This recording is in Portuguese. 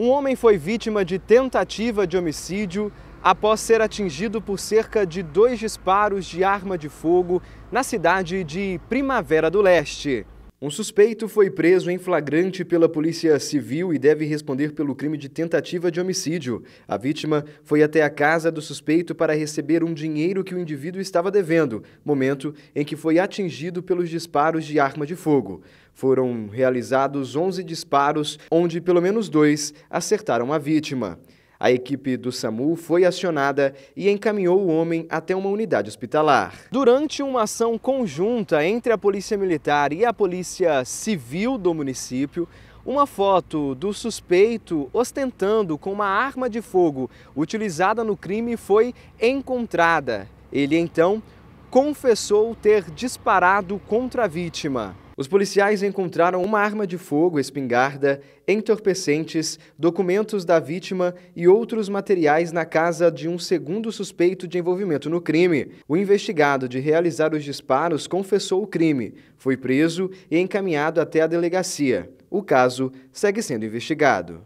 Um homem foi vítima de tentativa de homicídio após ser atingido por cerca de dois disparos de arma de fogo na cidade de Primavera do Leste. Um suspeito foi preso em flagrante pela Polícia Civil e deve responder pelo crime de tentativa de homicídio. A vítima foi até a casa do suspeito para receber um dinheiro que o indivíduo estava devendo, momento em que foi atingido pelos disparos de arma de fogo. Foram realizados 11 disparos, onde pelo menos dois acertaram a vítima. A equipe do SAMU foi acionada e encaminhou o homem até uma unidade hospitalar. Durante uma ação conjunta entre a Polícia Militar e a Polícia Civil do município, uma foto do suspeito ostentando com uma arma de fogo utilizada no crime foi encontrada. Ele então confessou ter disparado contra a vítima. Os policiais encontraram uma arma de fogo, espingarda, entorpecentes, documentos da vítima e outros materiais na casa de um segundo suspeito de envolvimento no crime. O investigado de realizar os disparos confessou o crime, foi preso e encaminhado até a delegacia. O caso segue sendo investigado.